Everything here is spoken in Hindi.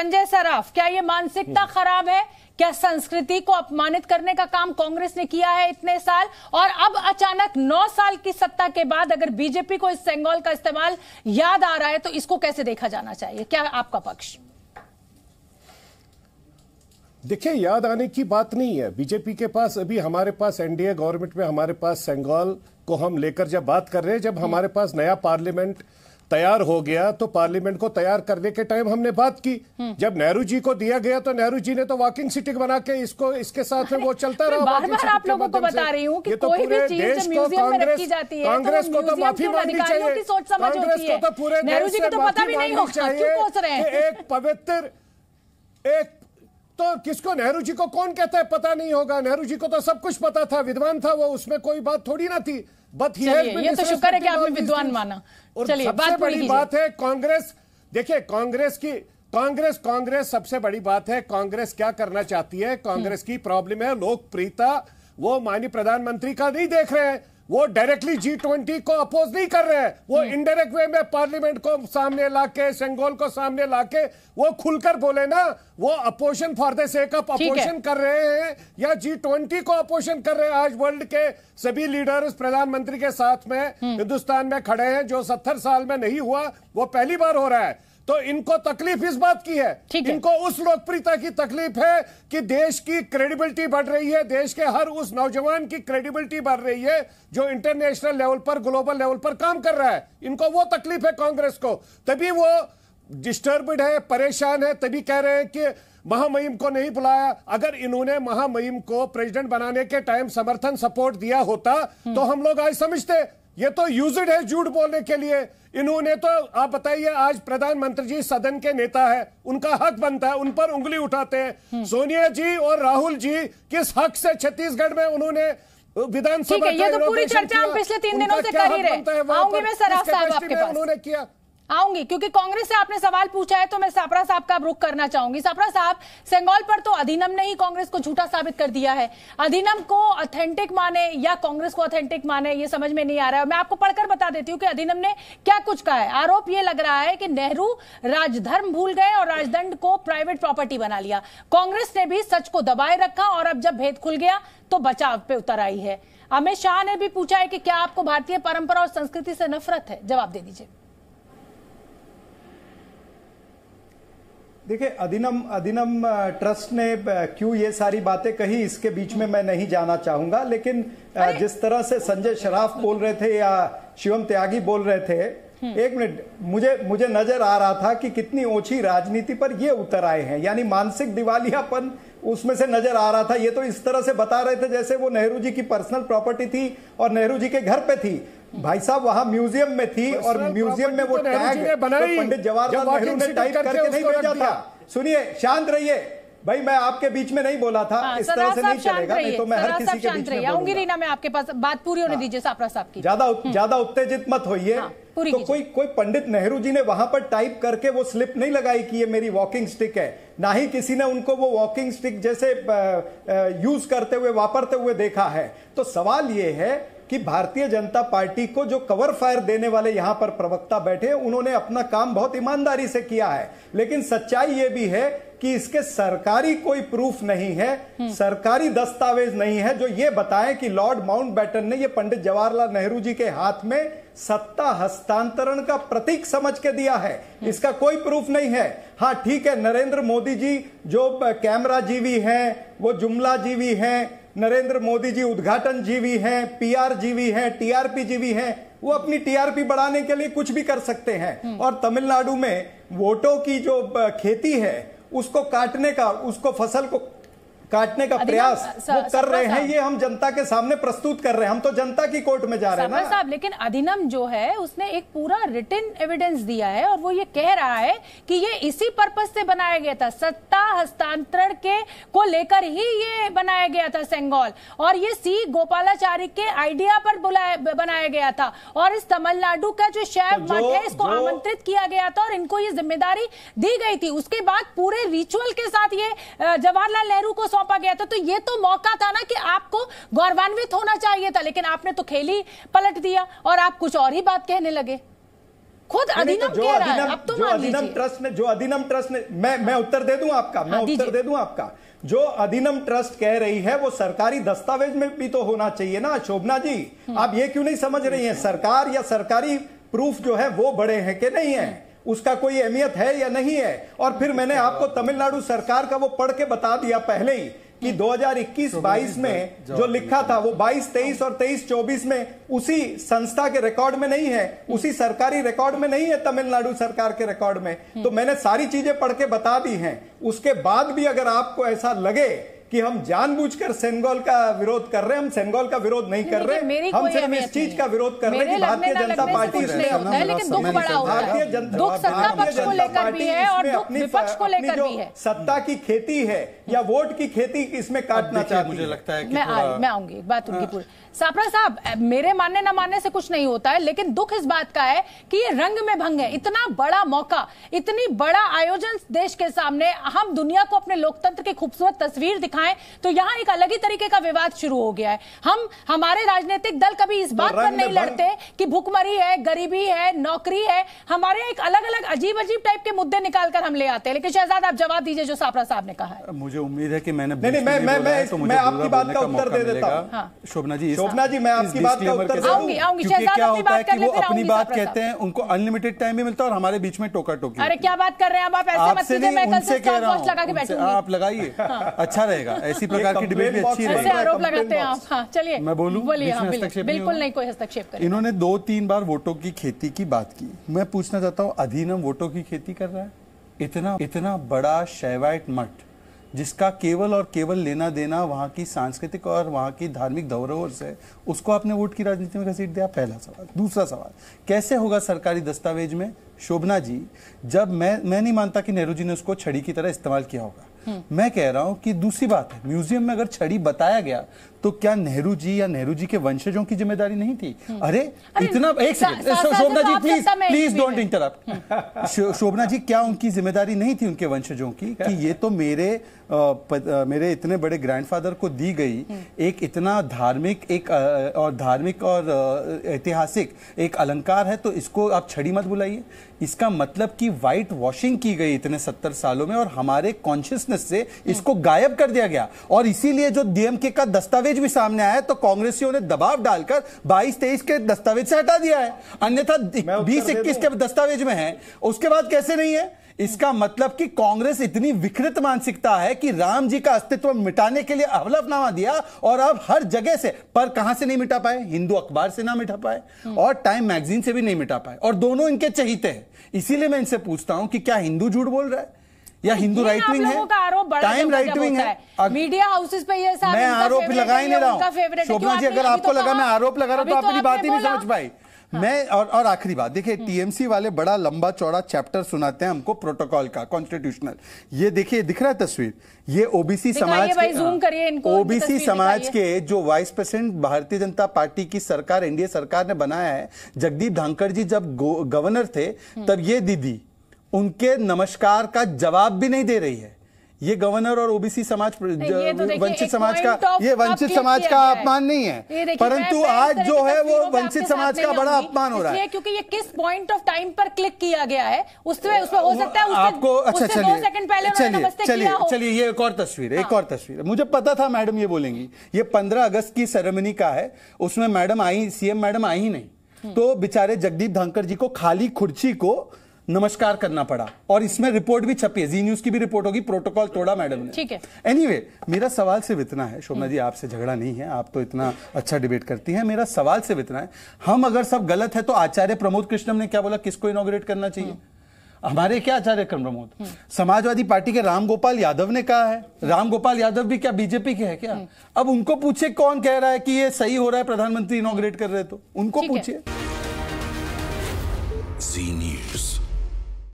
संजय सराफ क्या ये मानसिकता हम्म। खराब है क्या संस्कृति को अपमानित करने का काम कांग्रेस ने किया है इतने साल और अब अचानक नौ साल की सत्ता के बाद अगर बीजेपी को इस सेंगोल का इस्तेमाल याद आ रहा है तो इसको कैसे देखा जाना चाहिए क्या आपका पक्ष देखिए याद आने की बात नहीं है बीजेपी के पास अभी हमारे पास एनडीए गवर्नमेंट में हमारे पास सेंगोल को हम लेकर जब बात कर रहे हैं जब हम्म। हमारे पास नया पार्लियामेंट तैयार हो गया तो पार्लियामेंट को तैयार करने के टाइम हमने बात की हम्म। जब नेहरू जी को दिया गया तो नेहरू जी ने तो वॉकिंग सिटी बना के इसको इसके साथ में वो चलता रहा बार बार आप लोगों को बता रही हूँ कि तो कोई भी चीज म्यूजियम में रखी जाती है तो कांग्रेस को तो माफी मांगनी चाहिए कांग्रेस को तो पूरे नेहरू जी को तो पता भी नहीं होगा क्यों रहे हैं एक पवित्र एक तो किसको नेहरू जी को कौन कहता है पता नहीं होगा नेहरू जी को तो सब कुछ पता था विद्वान था वो उसमें कोई बात थोड़ी ना थी बट ये तो शुक्र है कि आपने विद्वान माना चलिए बात बड़ी बात है कांग्रेस देखिए कांग्रेस की कांग्रेस कांग्रेस सबसे बड़ी बात है कांग्रेस क्या करना चाहती है कांग्रेस हम्म। की प्रॉब्लम है लोकप्रियता वो माननीय प्रधानमंत्री का नहीं देख रहे हैं वो डायरेक्टली जी ट्वेंटी को अपोज नहीं कर रहे हैं वो इनडायरेक्ट हम्म। वे में पार्लियामेंट को सामने लाके सेंगोल को सामने लाके वो खुलकर बोले ना वो opposition for the sake of opposition कर रहे हैं या जी ट्वेंटी को अपोजिशन कर रहे हैं आज वर्ल्ड के सभी लीडर्स प्रधानमंत्री के साथ में हम्म। हिंदुस्तान में खड़े हैं जो सत्तर साल में नहीं हुआ वो पहली बार हो रहा है तो इनको तकलीफ इस बात की है इनको उस लोकप्रियता की तकलीफ है कि देश की क्रेडिबिलिटी बढ़ रही है देश के हर उस नौजवान की क्रेडिबिलिटी बढ़ रही है जो इंटरनेशनल लेवल पर ग्लोबल लेवल पर काम कर रहा है इनको वो तकलीफ है कांग्रेस को तभी वो डिस्टर्बड है परेशान है तभी कह रहे हैं कि महामहिम को नहीं बुलाया अगर इन्होंने महामहिम को प्रेसिडेंट बनाने के टाइम समर्थन सपोर्ट दिया होता हम्म। तो हम लोग आज समझते ये तो यूजड है झूठ बोलने के लिए इन्होंने तो आप बताइए आज प्रधानमंत्री जी सदन के नेता है उनका हक बनता है उन पर उंगली उठाते हैं हम्म। सोनिया जी और राहुल जी किस हक से छत्तीसगढ़ में उन्होंने विधानसभा ये तो पूरी चर्चा हम पिछले तीन दिनों से कर ही रहे हैं आऊंगी मैं सर आपके पास उन्होंने किया आऊंगी क्योंकि कांग्रेस से आपने सवाल पूछा है तो मैं सापरा साहब का रुख करना चाहूंगी सापरा साहब सेंगोल पर तो अधिनम ने ही कांग्रेस को झूठा साबित कर दिया है अधिनम को ऑथेंटिक माने या कांग्रेस को ऑथेंटिक माने ये समझ में नहीं आ रहा है मैं आपको पढ़कर बता देती हूँ कि अधिनम ने क्या कुछ कहा है आरोप ये लग रहा है कि नेहरू राजधर्म भूल गए और राजदंड को प्राइवेट प्रॉपर्टी बना लिया कांग्रेस ने भी सच को दबाए रखा और अब जब भेद खुल गया तो बचाव पे उतर आई है अमित शाह ने भी पूछा है कि क्या आपको भारतीय परंपरा और संस्कृति से नफरत है जवाब दे दीजिए देखिए अधिनम अधिनम ट्रस्ट ने क्यों ये सारी बातें कही इसके बीच में मैं नहीं जाना चाहूंगा लेकिन जिस तरह से संजय शराफ बोल रहे थे या शिवम त्यागी बोल रहे थे हम्म। एक मिनट मुझे मुझे नजर आ रहा था कि कितनी ओछी राजनीति पर ये उतर आए हैं यानी मानसिक दिवालियापन उसमें से नजर आ रहा था ये तो इस तरह से बता रहे थे जैसे वो नेहरू जी की पर्सनल प्रॉपर्टी थी और नेहरू जी के घर पे थी भाई साहब वहाँ म्यूजियम में थी और म्यूजियम में वो तो टैग तो पंडित जवाहरलाल नेहरू ने टाइप करके नहीं भेजा था सुनिए शांत रहिए भाई मैं आपके बीच में नहीं बोला था हाँ, इस तरह से नहीं चलेगा नहीं तो मैं हर किसी के बीच में आऊंगी रीना मैं आपके पास बात पूरी होने हाँ, दीजिए सापरा साहब की ज्यादा हम्म। ज्यादा उत्तेजित मत होइए हाँ, तो कोई कोई पंडित नेहरू जी ने वहां पर टाइप करके वो स्लिप नहीं लगाई कि ये मेरी वॉकिंग स्टिक है ना ही किसी ने उनको वो वॉकिंग स्टिक जैसे यूज करते हुए वापरते हुए देखा है तो सवाल ये है कि भारतीय जनता पार्टी को जो कवर फायर देने वाले यहां पर प्रवक्ता बैठे उन्होंने अपना काम बहुत ईमानदारी से किया है लेकिन सच्चाई यह भी है कि इसके सरकारी कोई प्रूफ नहीं है हम्म। सरकारी दस्तावेज नहीं है जो ये बताएं कि लॉर्ड माउंटबेटन ने यह पंडित जवाहरलाल नेहरू जी के हाथ में सत्ता हस्तांतरण का प्रतीक समझ के दिया है हम्म। इसका कोई प्रूफ नहीं है हाँ ठीक है नरेंद्र मोदी जी जो कैमरा जीवी हैं वो जुमला जीवी हैं नरेंद्र मोदी जी उद्घाटन जीवी हैं पीआर जीवी हैं टीआरपी जीवी हैं वो अपनी टीआरपी बढ़ाने के लिए कुछ भी कर सकते हैं हम्म। और तमिलनाडु में वोटों की जो खेती है उसको काटने का उसको फसल को काटने का प्रयास वो कर रहे हैं ये हम जनता के सामने प्रस्तुत कर रहे हैं हम तो जनता की कोर्ट में जा रहे हैं ना लेकिन अधिनम जो है उसने एक पूरा रिटर्न एविडेंस दिया है और वो ये कह रहा है कि ये इसी पर्पज से बनाया गया था सत्ता हस्तांतरण के को लेकर ही ये बनाया गया था सेंगोल और ये सी गोपालाचार्य के आइडिया पर बनाया गया था और इस तमिलनाडु का जो शैव मठ तो है इसको आमंत्रित किया गया था और इनको ये जिम्मेदारी दी गई थी उसके बाद पूरे रिचुअल के साथ ये जवाहरलाल नेहरू को सौंपा गया था तो ये तो मौका था ना कि आपको गौरवान्वित होना चाहिए था लेकिन आपने तो खेली पलट दिया और आप कुछ और ही बात कहने लगे खुद तो अधिनम तो कह रहा है अब तो जो अधिनम ट्रस्ट ने जो अधिनम ट्रस्ट ने मैं मैं उत्तर दे दूं आपका मैं हाँ, उत्तर दे दूं आपका जो अधिनम ट्रस्ट कह रही है वो सरकारी दस्तावेज में भी तो होना चाहिए ना शोभना जी हम्म। आप ये क्यों नहीं समझ रही हैं सरकार या सरकारी प्रूफ जो है वो बड़े हैं कि नहीं है उसका कोई अहमियत है या नहीं है और फिर मैंने आपको तमिलनाडु सरकार का वो पढ़ के बता दिया पहले ही कि 2021-22 हाँ। तो में जो लिखा था वो 22 23 और 23 24 में उसी संस्था के रिकॉर्ड में नहीं है उसी सरकारी रिकॉर्ड में नहीं है तमिलनाडु सरकार के रिकॉर्ड में हम्म। तो मैंने सारी चीजें पढ़ के बता दी हैं उसके बाद भी अगर आपको ऐसा लगे कि हम जानबूझकर सेंगोल का विरोध कर रहे हैं हम सेंगोल का विरोध नहीं कर रहे हम सिर्फ इस चीज का विरोध कर रहे हैं कि भारतीय जनता पार्टी भारतीय जनता पार्टी अपनी सत्ता की खेती है या वोट की खेती इसमें काटना चाहिए मुझे लगता है मैं मैं आऊंगी एक बात उनकी हाँ। पूरी सापड़ा साहब मेरे मानने ना मानने से कुछ नहीं होता है लेकिन दुख इस बात का है कि ये रंग में भंग है इतना बड़ा मौका इतनी बड़ा आयोजन देश के सामने हम दुनिया को अपने लोकतंत्र की खूबसूरत तस्वीर दिखा दिखाएं तो यहाँ एक अलग ही तरीके का विवाद शुरू हो गया है हम हमारे राजनीतिक दल कभी इस बात पर नहीं लड़ते कि भुखमरी है गरीबी है नौकरी है हमारे एक अलग अलग अजीब अजीब टाइप के मुद्दे निकाल कर हम ले आते हैं लेकिन शहजाद आप जवाब दीजिए जो सापरा साहब ने कहा है मुझे उम्मीद है कि मैंने नहीं, मैं, मैं, मैं, तो मैं आपकी बात का उत्तर दे देता हाँ। शोभना जी शोभना जी मैं आपकी बात का उत्तर आऊंगी आऊंगी क्या होता है कि वो अपनी बात कहते हैं उनको अनलिमिटेड टाइम भी मिलता है और हमारे बीच में टोका टोकी अरे क्या बात कर रहे हैं आप ऐसे मत कीजिए मैं कल से आप लगाइए हाँ। अच्छा रहेगा रहेगा ऐसी प्रकार की डिबेट भी अच्छी रहेगी आरोप लगाते हैं आप हाँ चलिए मैं बोलूँ हाँ, बिल्कुल नहीं कोई हस्तक्षेप इन्होंने दो तीन बार वोटों की खेती की बात की मैं पूछना चाहता हूँ अधीनम वोटों की खेती कर रहा है इतना इतना बड़ा शैवाइट मठ जिसका केवल और केवल लेना देना वहाँ की सांस्कृतिक और वहाँ की धार्मिक धरोहर से उसको आपने वोट की राजनीति में घसीट दिया पहला सवाल दूसरा सवाल कैसे होगा सरकारी दस्तावेज में शोभना जी जब मैं मैं नहीं मानता कि नेहरू जी ने उसको छड़ी की तरह इस्तेमाल किया होगा मैं कह रहा हूं कि दूसरी बात है म्यूजियम में अगर छड़ी बताया गया तो क्या नेहरू जी या नेहरू जी के वंशजों की जिम्मेदारी नहीं थी हम्म। अरे इतना एक Shobhana ji please please don't interrupt Shobhana ji क्या उनकी जिम्मेदारी नहीं थी उनके वंशजों की कि ये तो मेरे मेरे इतने बड़े ग्रैंडफादर को दी गई हम्म। एक इतना धार्मिक एक और धार्मिक और ऐतिहासिक एक अलंकार है तो इसको आप छड़ी मत बुलाइए इसका मतलब कि वाइट वॉशिंग की गई इतने सत्तर सालों में और हमारे कॉन्शियसनेस से हम्म। इसको गायब कर दिया गया और इसीलिए जो डीएमके का दस्तावेज दस्तावेज भी सामने आया तो कांग्रेसियों ने दबाव डालकर 22-23 के दस्तावेज से हटा दिया है अन्यथा 20 इक्कीस के दस्तावेज में है उसके बाद कैसे नहीं है इसका मतलब कि कांग्रेस इतनी विकृत मानसिकता है कि राम जी का अस्तित्व मिटाने के लिए अवलफनामा दिया और अब हर जगह से पर कहां से नहीं मिटा पाए हिंदू अखबार से ना मिटा पाए और टाइम मैगजीन से भी नहीं मिटा पाए और दोनों इनके चहीते हैं इसीलिए मैं इनसे पूछता हूं कि क्या हिंदू झूठ बोल रहा है या हिंदू राइट विंग है टाइम राइट विंग है मीडिया हाउसेस पे ये मैं आरोप तो लगा ही नहीं रहा हूँ जी अगर आपको लगा मैं आरोप लगा रहा तो आप मेरी तो बात ही नहीं समझ पाई हाँ। मैं और और आखिरी बात देखिए हम्म। टीएमसी वाले बड़ा लंबा चौड़ा चैप्टर सुनाते हैं हमको प्रोटोकॉल का कॉन्स्टिट्यूशनल ये देखिए दिख रहा है तस्वीर ये ओबीसी समाज के हाँ, ओबीसी समाज के जो वाइस प्रेसिडेंट भारतीय जनता पार्टी की सरकार एनडीए सरकार ने बनाया है जगदीप धांकर जी जब गवर्नर थे हम्म। तब ये दीदी उनके नमस्कार का जवाब भी नहीं दे रही है ये गवर्नर और ओबीसी समाज तो वंचित समाज का ये वंचित समाज का अपमान नहीं है परंतु आज जो है वो वंचित समाज का बड़ा अपमान हो रहा है क्योंकि ये किस पॉइंट ऑफ टाइम पर क्लिक किया गया है उसमें उसमें हो सकता है आपको अच्छा चलिए चलिए चलिए चलिए ये एक और तस्वीर एक हाँ। और तस्वीर मुझे पता था मैडम ये बोलेंगी ये पंद्रह अगस्त की सेरेमनी का है उसमें मैडम आई सीएम मैडम आई नहीं हम्म। तो बेचारे जगदीप धनकर जी को खाली खुर्ची को नमस्कार करना पड़ा और इसमें रिपोर्ट भी छपी है जी न्यूज की भी रिपोर्ट होगी प्रोटोकॉल तोड़ा मैडम ने ठीक है एनीवे anyway, मेरा सवाल सिर्फ इतना है शोभना जी आपसे झगड़ा नहीं है आप तो इतना अच्छा डिबेट करती हैं मेरा सवाल सिर्फ इतना है हम अगर सब गलत है तो आचार्य प्रमोद कृष्णम ने क्या बोला किसको इनोग्रेट करना चाहिए हमारे क्या आचार्य प्रमोद हम्म। समाजवादी पार्टी के रामगोपाल यादव ने कहा है रामगोपाल यादव भी क्या बीजेपी के है क्या हम्म। अब उनको पूछे कौन कह रहा है कि ये सही हो रहा है प्रधानमंत्री इनोग्रेट कर रहे तो उनको पूछे जी न्यूज